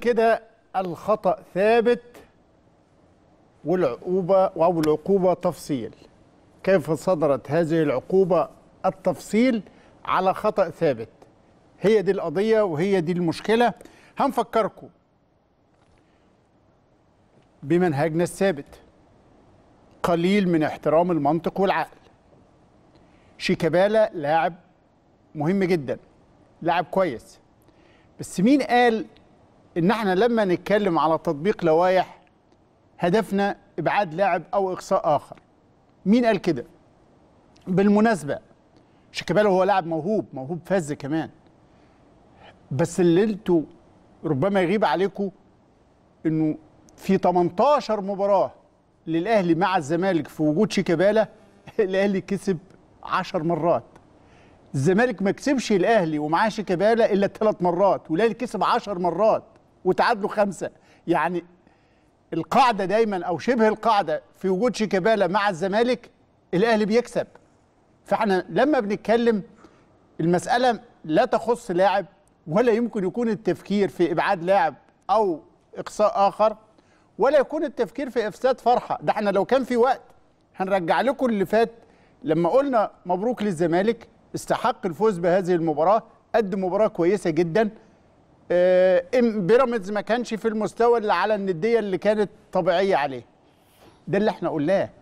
كده الخطأ ثابت والعقوبة أو العقوبة تفصيل كيف صدرت هذه العقوبة التفصيل على خطأ ثابت هي دي القضية وهي دي المشكلة هنفكركم بمنهجنا الثابت قليل من احترام المنطق والعقل شيكابالا لاعب مهم جدا لاعب كويس بس مين قال ان احنا لما نتكلم على تطبيق لوائح هدفنا ابعاد لاعب او اقصاء اخر مين قال كده بالمناسبه شيكابالا هو لاعب موهوب موهوب فذ كمان بس اللي انتوا ربما يغيب عليكم انه في 18 مباراه للاهلي مع الزمالك في وجود شيكابالا الاهلي كسب 10 مرات الزمالك ما كسبش الاهلي ومعاه شيكابالا الا ثلاث مرات والاهلي كسب 10 مرات وتعادلوا خمسه يعني القاعده دايما او شبه القاعده في وجود شيكابالا مع الزمالك الاهلي بيكسب فاحنا لما بنتكلم المساله لا تخص لاعب ولا يمكن يكون التفكير في ابعاد لاعب او اقصاء اخر ولا يكون التفكير في افساد فرحه ده احنا لو كان في وقت هنرجع لكم اللي فات لما قلنا مبروك للزمالك استحق الفوز بهذه المباراه قدم مباراه كويسه جدا آه، بيراميدز ما كانش في المستوى اللي على النديه اللي كانت طبيعيه عليه ده اللي احنا قلناه